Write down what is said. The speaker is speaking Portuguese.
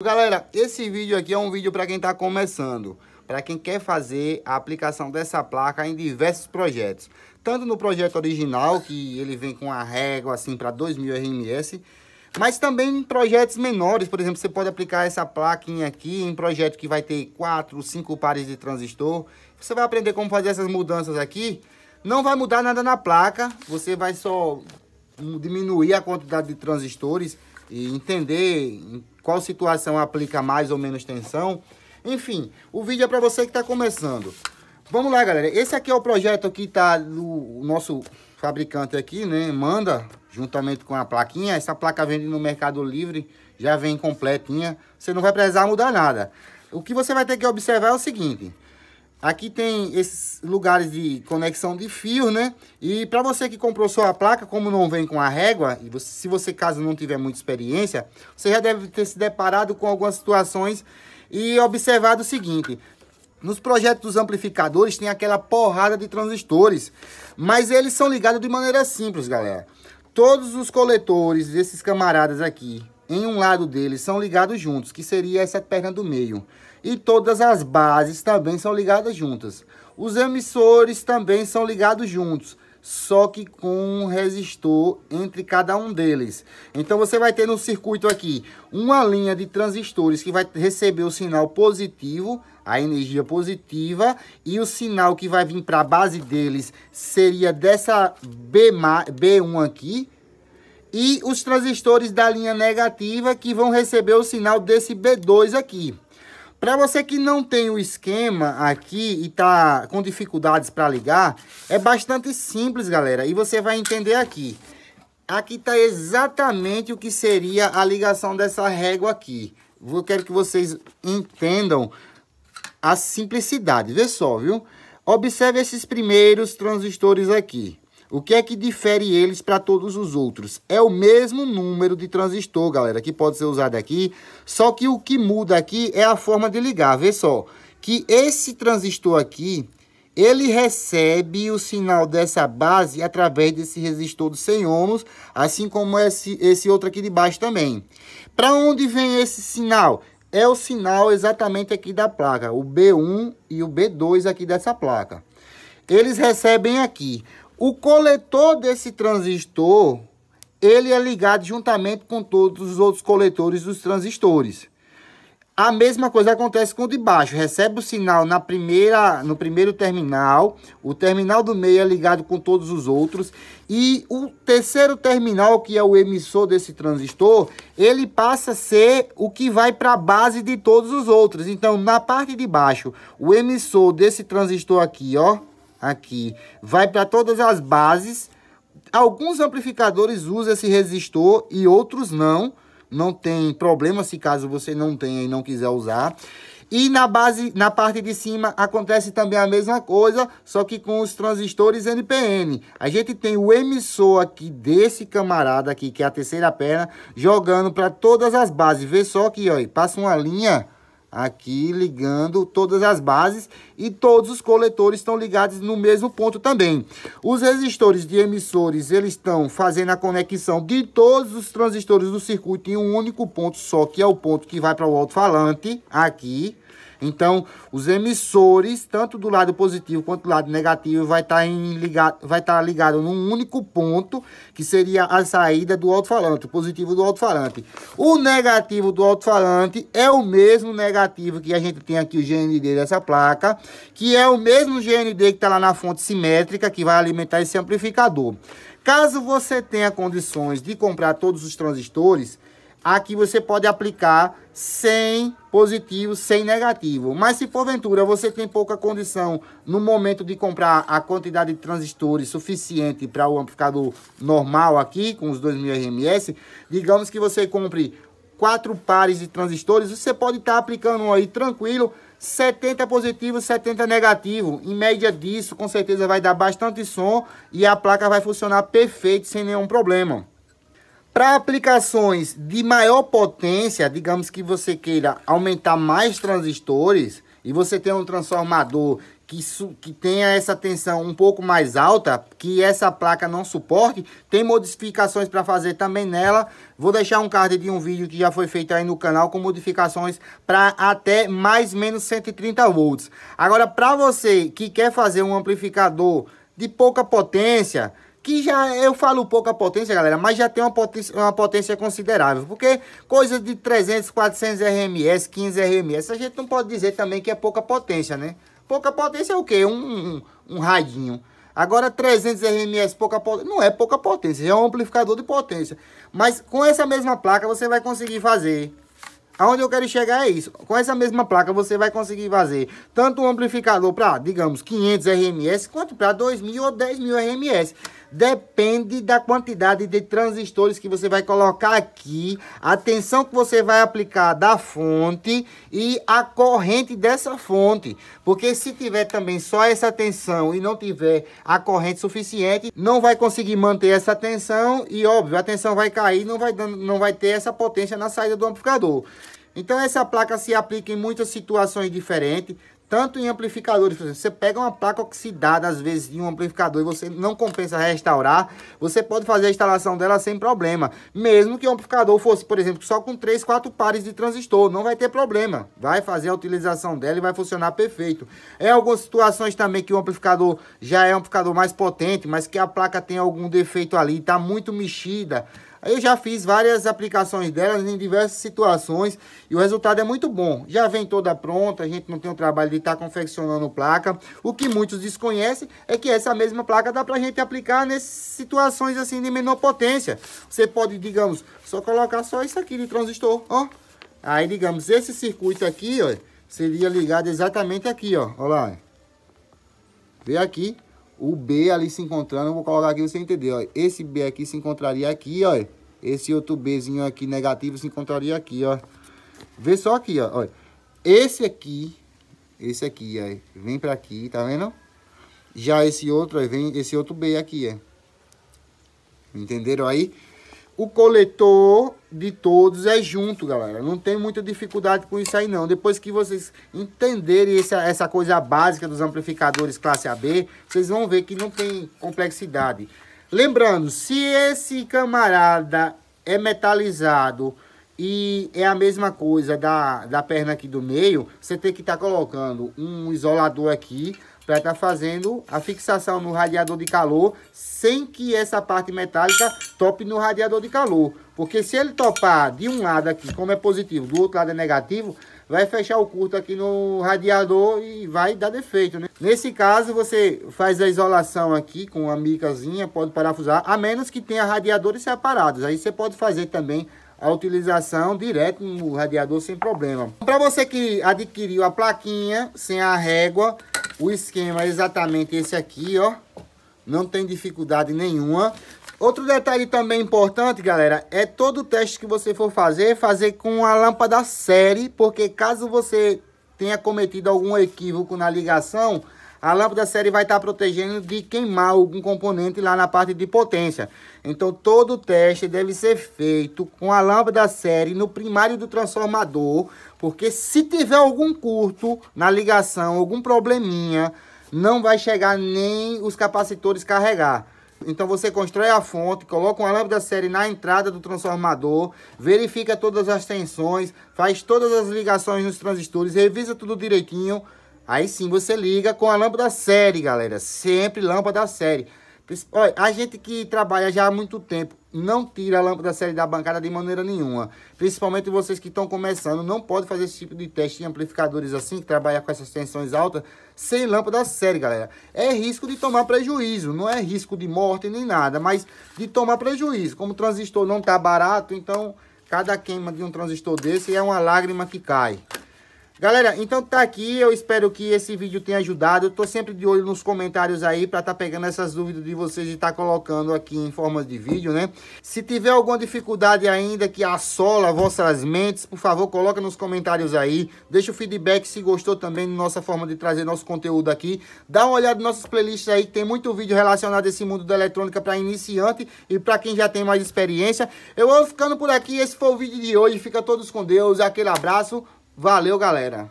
Galera, esse vídeo aqui é um vídeo para quem está começando, para quem quer fazer a aplicação dessa placa em diversos projetos. Tanto no projeto original, que ele vem com a régua assim para 2000 RMS, mas também em projetos menores, por exemplo, você pode aplicar essa plaquinha aqui em projeto que vai ter 4, 5 pares de transistor. Você vai aprender como fazer essas mudanças aqui. Não vai mudar nada na placa, você vai só diminuir a quantidade de transistores e entender em qual situação aplica mais ou menos tensão. Enfim, o vídeo é para você que está começando. Vamos lá, galera. Esse aqui é o projeto que tá do nosso fabricante aqui, né? Manda juntamente com a plaquinha. Essa placa vende no Mercado Livre, já vem completinha. Você não vai precisar mudar nada. O que você vai ter que observar é o seguinte. Aqui tem esses lugares de conexão de fio, né? E para você que comprou sua placa, como não vem com a régua, e você, se você caso não tiver muita experiência, você já deve ter se deparado com algumas situações e observado o seguinte. Nos projetos dos amplificadores tem aquela porrada de transistores, mas eles são ligados de maneira simples, galera. Todos os coletores desses camaradas aqui, em um lado deles são ligados juntos, que seria essa perna do meio. E todas as bases também são ligadas juntas. Os emissores também são ligados juntos, só que com um resistor entre cada um deles. Então você vai ter no circuito aqui uma linha de transistores que vai receber o sinal positivo, a energia positiva, e o sinal que vai vir para a base deles seria dessa B1 aqui, e os transistores da linha negativa que vão receber o sinal desse B2 aqui. Para você que não tem o esquema aqui e tá com dificuldades para ligar, é bastante simples, galera, e você vai entender aqui. Aqui está exatamente o que seria a ligação dessa régua aqui. Eu quero que vocês entendam a simplicidade, vê só, viu? Observe esses primeiros transistores aqui. O que é que difere eles para todos os outros? É o mesmo número de transistor, galera, que pode ser usado aqui, só que o que muda aqui é a forma de ligar. Vê só, que esse transistor aqui, ele recebe o sinal dessa base através desse resistor de 100 ohms, assim como esse, esse outro aqui de baixo também. Para onde vem esse sinal? É o sinal exatamente aqui da placa, o B1 e o B2 aqui dessa placa. Eles recebem aqui. O coletor desse transistor, ele é ligado juntamente com todos os outros coletores dos transistores. A mesma coisa acontece com o de baixo. Recebe o sinal na primeira, no primeiro terminal. O terminal do meio é ligado com todos os outros. E o terceiro terminal, que é o emissor desse transistor, ele passa a ser o que vai para a base de todos os outros. Então, na parte de baixo, o emissor desse transistor aqui, ó, aqui. Vai para todas as bases. Alguns amplificadores usam esse resistor e outros não. Não tem problema se caso você não tenha e não quiser usar. E na base, na parte de cima, acontece também a mesma coisa, só que com os transistores NPN. A gente tem o emissor aqui desse camarada aqui, que é a terceira perna, jogando para todas as bases. Vê só aqui, ó, passa uma linha aqui ligando todas as bases e todos os coletores estão ligados no mesmo ponto também. Os resistores de emissores, eles estão fazendo a conexão de todos os transistores do circuito em um único ponto só, que é o ponto que vai para o alto-falante aqui. Então, os emissores, tanto do lado positivo quanto do lado negativo, vai estar tá ligado, vai estar tá ligado num único ponto, que seria a saída do alto-falante, o positivo do alto-falante. O negativo do alto-falante é o mesmo negativo que a gente tem aqui o GND dessa placa, que é o mesmo GND que está lá na fonte simétrica, que vai alimentar esse amplificador. Caso você tenha condições de comprar todos os transistores, Aqui você pode aplicar sem positivo, sem negativo. Mas se porventura você tem pouca condição no momento de comprar a quantidade de transistores suficiente para o amplificador normal aqui, com os 2000 RMS, digamos que você compre quatro pares de transistores, você pode estar tá aplicando aí tranquilo 70 positivo, 70 negativo. Em média disso, com certeza vai dar bastante som e a placa vai funcionar perfeito sem nenhum problema. Para aplicações de maior potência, digamos que você queira aumentar mais transistores e você tem um transformador que, que tenha essa tensão um pouco mais alta, que essa placa não suporte, tem modificações para fazer também nela. Vou deixar um card de um vídeo que já foi feito aí no canal com modificações para até mais menos 130 volts. Agora, para você que quer fazer um amplificador de pouca potência, que já eu falo pouca potência, galera, mas já tem uma potência, uma potência considerável, porque coisa de 300, 400 RMS, 15 RMS, a gente não pode dizer também que é pouca potência, né? Pouca potência é o quê? Um, um, um radinho. Agora 300 RMS, pouca potência, não é pouca potência, é um amplificador de potência. Mas com essa mesma placa você vai conseguir fazer Aonde eu quero chegar é isso. Com essa mesma placa você vai conseguir fazer tanto um amplificador para, digamos, 500 RMS, quanto para 2.000 ou 10.000 RMS. Depende da quantidade de transistores que você vai colocar aqui, a tensão que você vai aplicar da fonte e a corrente dessa fonte. Porque se tiver também só essa tensão e não tiver a corrente suficiente, não vai conseguir manter essa tensão e, óbvio, a tensão vai cair, não vai, não vai ter essa potência na saída do amplificador. Então essa placa se aplica em muitas situações diferentes, tanto em amplificadores, por exemplo, você pega uma placa oxidada, às vezes, em um amplificador e você não compensa restaurar, você pode fazer a instalação dela sem problema. Mesmo que o amplificador fosse, por exemplo, só com 3, 4 pares de transistor, não vai ter problema. Vai fazer a utilização dela e vai funcionar perfeito. Em é algumas situações também que o amplificador já é um amplificador mais potente, mas que a placa tem algum defeito ali, está muito mexida, Aí eu já fiz várias aplicações delas em diversas situações e o resultado é muito bom. Já vem toda pronta, a gente não tem o trabalho de estar tá confeccionando placa. O que muitos desconhecem é que essa mesma placa dá para a gente aplicar nessas situações assim de menor potência. Você pode, digamos, só colocar só isso aqui de transistor, ó. Aí, digamos, esse circuito aqui, ó, seria ligado exatamente aqui, ó. Olha lá. Vê aqui, o B ali se encontrando, vou colocar aqui você entender, ó. Esse B aqui se encontraria aqui, ó. Esse outro Bzinho aqui negativo se encontraria aqui, ó. Vê só aqui, ó. Esse aqui, esse aqui, ó. Vem pra aqui, tá vendo? Já esse outro, ó, vem esse outro B aqui, ó. Entenderam aí? O coletor de todos é junto, galera. Não tem muita dificuldade com isso aí, não. Depois que vocês entenderem essa, essa coisa básica dos amplificadores classe AB, vocês vão ver que não tem complexidade. Lembrando, se esse camarada é metalizado e é a mesma coisa da, da perna aqui do meio, você tem que estar tá colocando um isolador aqui para estar tá fazendo a fixação no radiador de calor sem que essa parte metálica tope no radiador de calor. Porque se ele topar de um lado aqui, como é positivo, do outro lado é negativo, vai fechar o curto aqui no radiador e vai dar defeito, né? Nesse caso, você faz a isolação aqui com a micazinha, pode parafusar, a menos que tenha radiadores separados. Aí você pode fazer também a utilização direto no radiador sem problema. Para você que adquiriu a plaquinha sem a régua, o esquema é exatamente esse aqui, ó. Não tem dificuldade nenhuma. Outro detalhe também importante, galera, é todo teste que você for fazer, fazer com a lâmpada série, porque caso você tenha cometido algum equívoco na ligação, a lâmpada série vai estar protegendo de queimar algum componente lá na parte de potência. Então todo o teste deve ser feito com a lâmpada série no primário do transformador, porque se tiver algum curto na ligação, algum probleminha, não vai chegar nem os capacitores carregar. Então você constrói a fonte, coloca uma lâmpada série na entrada do transformador, verifica todas as tensões, faz todas as ligações nos transistores, revisa tudo direitinho Aí sim você liga com a lâmpada série, galera. Sempre lâmpada série. Olha, a gente que trabalha já há muito tempo não tira a lâmpada série da bancada de maneira nenhuma. Principalmente vocês que estão começando, não pode fazer esse tipo de teste em amplificadores assim, que trabalha com essas tensões altas, sem lâmpada série, galera. É risco de tomar prejuízo, não é risco de morte nem nada, mas de tomar prejuízo. Como o transistor não está barato, então cada queima de um transistor desse é uma lágrima que cai. Galera, então tá aqui, eu espero que esse vídeo tenha ajudado. Eu tô sempre de olho nos comentários aí pra tá pegando essas dúvidas de vocês e tá colocando aqui em forma de vídeo, né? Se tiver alguma dificuldade ainda que assola vossas mentes, por favor, coloca nos comentários aí. Deixa o feedback se gostou também de nossa forma de trazer nosso conteúdo aqui. Dá uma olhada nas nossas playlists aí, que tem muito vídeo relacionado a esse mundo da eletrônica pra iniciante e pra quem já tem mais experiência. Eu vou ficando por aqui, esse foi o vídeo de hoje. Fica todos com Deus, aquele abraço. Valeu, galera!